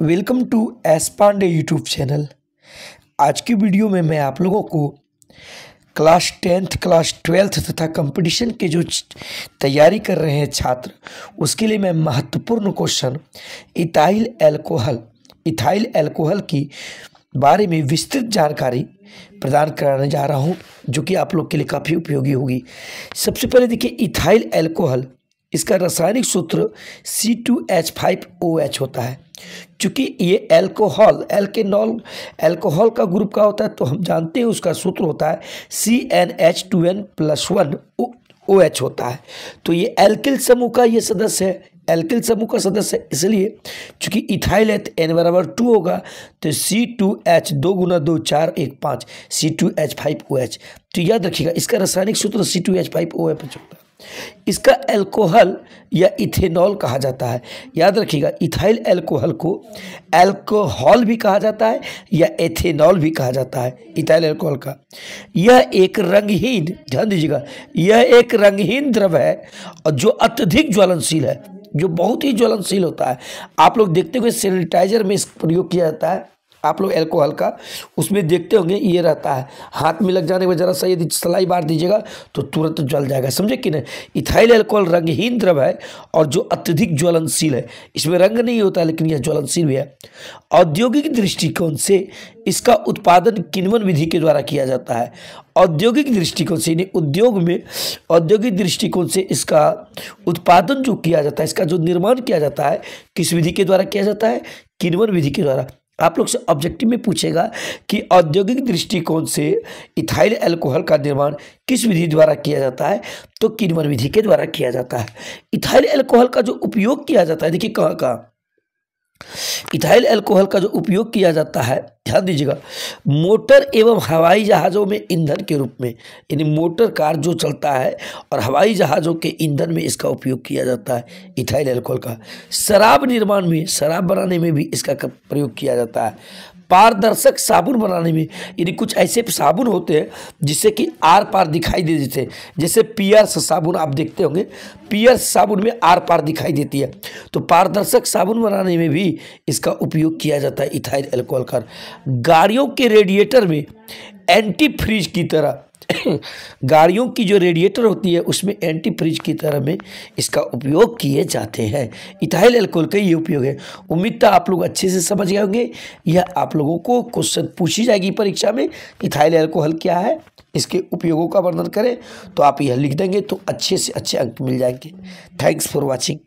welcome to S Pandey YouTube channel आज की video में मैं आप लोगों को क्लास टेंथ क्लास ट्वेल्थ तथा कंपटीशन के जो तैयारी कर रहे हैं छात्र उसके लिए मैं महत्वपूर्ण question ethyl alcohol ethyl alcohol की बारे में विस्तृत जानकारी प्रदान कराने जा रहा हूँ जो कि आप लोग के लिए काफ़ी उपयोगी होगी सबसे पहले देखिए इथाइल एल्कोहल इसका रासायनिक सूत्र C two H five O H होता है क्योंकि ये एल्कोहल एल्केनॉल एल्कोहल का ग्रुप का होता है तो हम जानते हैं उसका सूत्र होता है C N H two N plus one O H होता है तो ये एल्किल समूह का ये सदस्य है एल्किल समूह का सदस्य है इसलिए चूंकि इथाइल एन बराबर टू होगा तो सी टू एच दो गुना दो चार एक पाँच C two H five O H तो याद रखिएगा इसका रासायनिक सूत्र C two H five O H होता है इसका एल्कोहल या इथेनॉल कहा जाता है याद रखिएगा इथाइल एल्कोहल को एल्कोहल भी कहा जाता है या एथेनॉल भी कहा जाता है इथाइल एल्कोहल का यह एक रंगहीन ध्यान दीजिएगा यह एक रंगहीन द्रव है और जो अत्यधिक ज्वलनशील है जो बहुत ही ज्वलनशील होता है आप लोग देखते हुए सैनिटाइजर में इस प्रयोग किया जाता है आप लोग एल्कोहल का उसमें देखते होंगे ये रहता है हाथ में लग जाने में जरा सा यदि सलाई बार दीजिएगा तो तुरंत जल जाएगा समझे कि नहीं इथाइल एल्कोहल रंगहीन द्रव है और जो अत्यधिक ज्वलनशील है इसमें रंग नहीं होता लेकिन यह ज्वलनशील भी है औद्योगिक दृष्टिकोण से इसका उत्पादन किण्वन विधि के द्वारा किया जाता है औद्योगिक दृष्टिकोण से यानी उद्योग में औद्योगिक दृष्टिकोण से इसका उत्पादन जो किया जाता है इसका जो निर्माण किया जाता है किस विधि के द्वारा किया जाता है किण्वन विधि के द्वारा आप लोग से ऑब्जेक्टिव में पूछेगा कि औद्योगिक दृष्टिकोण से इथाइल अल्कोहल का निर्माण किस विधि द्वारा किया जाता है तो किनवर विधि के द्वारा किया जाता है इथाइल अल्कोहल का जो उपयोग किया जाता है देखिए कहाँ कहाँ इथाइल एल्कोहल का जो उपयोग किया जाता है ध्यान दीजिएगा मोटर एवं हवाई जहाज़ों में ईंधन के रूप में यानी मोटर कार जो चलता है और हवाई जहाज़ों के ईंधन में इसका उपयोग किया जाता है इथाइल एल्कोहल का शराब निर्माण में शराब बनाने में भी इसका प्रयोग किया जाता है पारदर्शक साबुन बनाने में यानी कुछ ऐसे साबुन होते हैं जिससे कि आर पार दिखाई दे देते हैं जैसे पियर्स साबुन आप देखते होंगे पियर्स साबुन में आर पार दिखाई देती है तो पारदर्शक साबुन बनाने में भी इसका उपयोग किया जाता है इथाइल एल्कोहल का गाड़ियों के रेडिएटर में एंटी फ्रिज की तरह गाड़ियों की जो रेडिएटर होती है उसमें एंटी फ्रिज की तरह में इसका उपयोग किए जाते हैं इथाइल एल्कोहल का ये उपयोग है उम्मीद था तो आप लोग अच्छे से समझ गए होंगे यह आप लोगों को क्वेश्चन पूछी जाएगी परीक्षा में इथाइल एल्कोहल क्या है इसके उपयोगों का वर्णन करें तो आप यह लिख देंगे तो अच्छे से अच्छे अंक मिल जाएंगे थैंक्स फॉर वॉचिंग